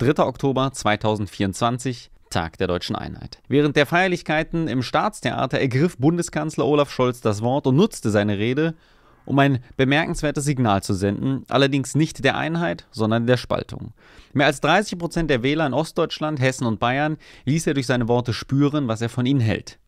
3. Oktober 2024, Tag der deutschen Einheit. Während der Feierlichkeiten im Staatstheater ergriff Bundeskanzler Olaf Scholz das Wort und nutzte seine Rede, um ein bemerkenswertes Signal zu senden, allerdings nicht der Einheit, sondern der Spaltung. Mehr als 30 Prozent der Wähler in Ostdeutschland, Hessen und Bayern ließ er durch seine Worte spüren, was er von ihnen hält.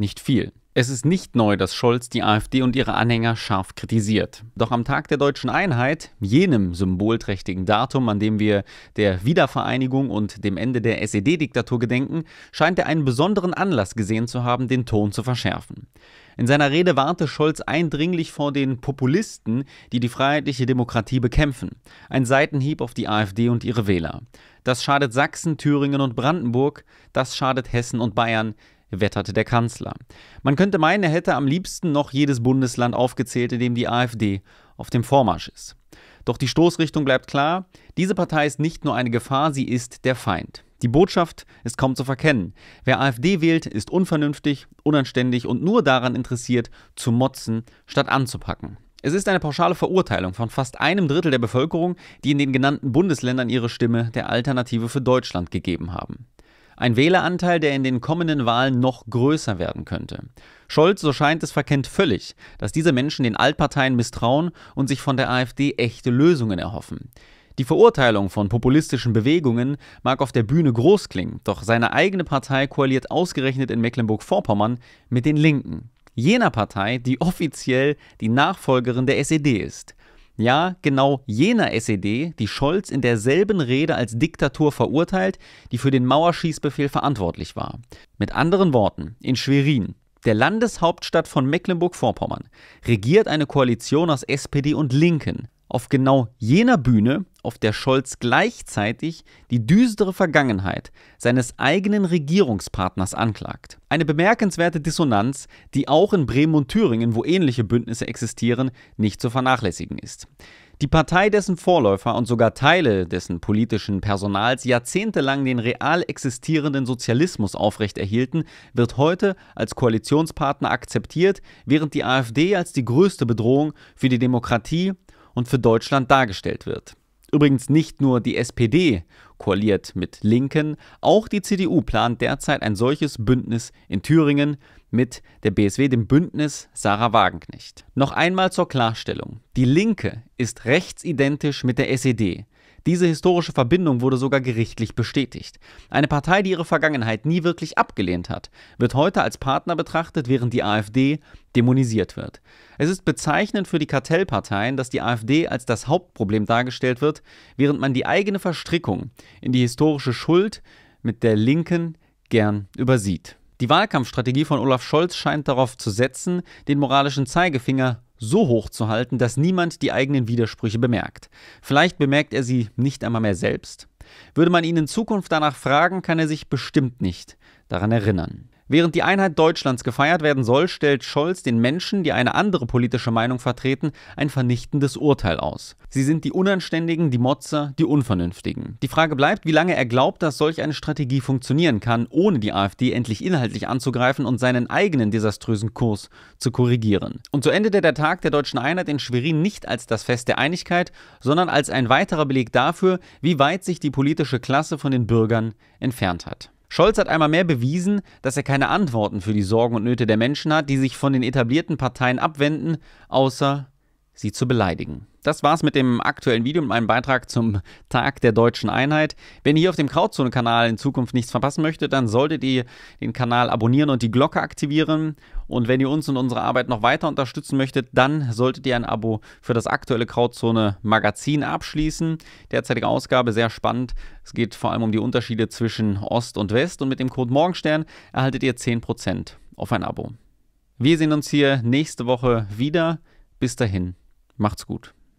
Nicht viel. Es ist nicht neu, dass Scholz die AfD und ihre Anhänger scharf kritisiert. Doch am Tag der deutschen Einheit, jenem symbolträchtigen Datum, an dem wir der Wiedervereinigung und dem Ende der SED-Diktatur gedenken, scheint er einen besonderen Anlass gesehen zu haben, den Ton zu verschärfen. In seiner Rede warnte Scholz eindringlich vor den Populisten, die die freiheitliche Demokratie bekämpfen. Ein Seitenhieb auf die AfD und ihre Wähler. Das schadet Sachsen, Thüringen und Brandenburg, das schadet Hessen und Bayern, wetterte der Kanzler. Man könnte meinen, er hätte am liebsten noch jedes Bundesland aufgezählt, in dem die AfD auf dem Vormarsch ist. Doch die Stoßrichtung bleibt klar, diese Partei ist nicht nur eine Gefahr, sie ist der Feind. Die Botschaft ist kaum zu verkennen. Wer AfD wählt, ist unvernünftig, unanständig und nur daran interessiert, zu motzen statt anzupacken. Es ist eine pauschale Verurteilung von fast einem Drittel der Bevölkerung, die in den genannten Bundesländern ihre Stimme der Alternative für Deutschland gegeben haben. Ein Wähleranteil, der in den kommenden Wahlen noch größer werden könnte. Scholz, so scheint es, verkennt völlig, dass diese Menschen den Altparteien misstrauen und sich von der AfD echte Lösungen erhoffen. Die Verurteilung von populistischen Bewegungen mag auf der Bühne groß klingen, doch seine eigene Partei koaliert ausgerechnet in Mecklenburg-Vorpommern mit den Linken, jener Partei, die offiziell die Nachfolgerin der SED ist. Ja, genau jener SED, die Scholz in derselben Rede als Diktatur verurteilt, die für den Mauerschießbefehl verantwortlich war. Mit anderen Worten, in Schwerin, der Landeshauptstadt von Mecklenburg-Vorpommern, regiert eine Koalition aus SPD und Linken. Auf genau jener Bühne, auf der Scholz gleichzeitig die düstere Vergangenheit seines eigenen Regierungspartners anklagt. Eine bemerkenswerte Dissonanz, die auch in Bremen und Thüringen, wo ähnliche Bündnisse existieren, nicht zu vernachlässigen ist. Die Partei, dessen Vorläufer und sogar Teile dessen politischen Personals jahrzehntelang den real existierenden Sozialismus aufrechterhielten, wird heute als Koalitionspartner akzeptiert, während die AfD als die größte Bedrohung für die Demokratie und für Deutschland dargestellt wird. Übrigens nicht nur die SPD koaliert mit Linken, auch die CDU plant derzeit ein solches Bündnis in Thüringen mit der BSW, dem Bündnis Sarah Wagenknecht. Noch einmal zur Klarstellung. Die Linke ist rechtsidentisch mit der SED. Diese historische Verbindung wurde sogar gerichtlich bestätigt. Eine Partei, die ihre Vergangenheit nie wirklich abgelehnt hat, wird heute als Partner betrachtet, während die AfD dämonisiert wird. Es ist bezeichnend für die Kartellparteien, dass die AfD als das Hauptproblem dargestellt wird, während man die eigene Verstrickung in die historische Schuld mit der Linken gern übersieht. Die Wahlkampfstrategie von Olaf Scholz scheint darauf zu setzen, den moralischen Zeigefinger so hoch zu halten, dass niemand die eigenen Widersprüche bemerkt. Vielleicht bemerkt er sie nicht einmal mehr selbst. Würde man ihn in Zukunft danach fragen, kann er sich bestimmt nicht daran erinnern. Während die Einheit Deutschlands gefeiert werden soll, stellt Scholz den Menschen, die eine andere politische Meinung vertreten, ein vernichtendes Urteil aus. Sie sind die Unanständigen, die Motzer, die Unvernünftigen. Die Frage bleibt, wie lange er glaubt, dass solch eine Strategie funktionieren kann, ohne die AfD endlich inhaltlich anzugreifen und seinen eigenen desaströsen Kurs zu korrigieren. Und so endete der Tag der deutschen Einheit in Schwerin nicht als das Fest der Einigkeit, sondern als ein weiterer Beleg dafür, wie weit sich die politische Klasse von den Bürgern entfernt hat. Scholz hat einmal mehr bewiesen, dass er keine Antworten für die Sorgen und Nöte der Menschen hat, die sich von den etablierten Parteien abwenden, außer sie zu beleidigen. Das war's mit dem aktuellen Video und meinem Beitrag zum Tag der deutschen Einheit. Wenn ihr hier auf dem Krautzone-Kanal in Zukunft nichts verpassen möchtet, dann solltet ihr den Kanal abonnieren und die Glocke aktivieren. Und wenn ihr uns und unsere Arbeit noch weiter unterstützen möchtet, dann solltet ihr ein Abo für das aktuelle Krautzone-Magazin abschließen. Derzeitige Ausgabe sehr spannend. Es geht vor allem um die Unterschiede zwischen Ost und West. Und mit dem Code Morgenstern erhaltet ihr 10% auf ein Abo. Wir sehen uns hier nächste Woche wieder. Bis dahin, macht's gut.